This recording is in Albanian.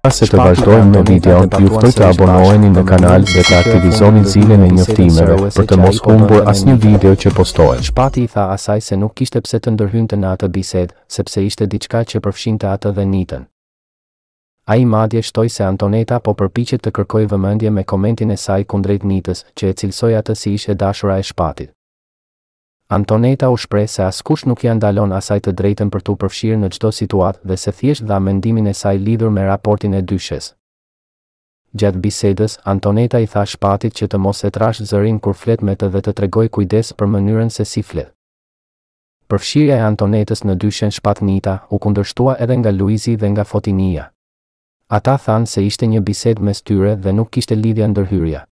Pase të vazhdojmë me video, ju ftoj të abonoheni në kanal dhe të aktivizoni zilin e njoftimeve për të mos po humbur asnjë video që postohet. Shpati i tha asaj se nuk kishte pse të ndërhynte në atë bisedë, sepse ishte diçka që përfshinte atë dhe Nitën. Ai madje shtoi se Antoneta po përpiqet të kërkojë vëmendje me komentin e saj kundrejt Nitës, që e cilsoi atë si ishte dashura e Shpatit. Antoneta u shpre se askush nuk i ndalon asaj të drejtën për të përfshirë në çdo situatë dhe se thjesht dha mendimin e saj lidhur me raportin e dyshës. Gjatë bisedës, Antoneta i tha shpatit që të mos e trash zërin kur flet me të dhe të tregoj kujdes për mënyrën se si flet. Përfshirja e Antonetës në dyshen shpat u kundërshtua edhe nga Luizi dhe nga Fotinia. Ata than se ishte një bised me styre dhe nuk kishte lidhja ndërhyrja.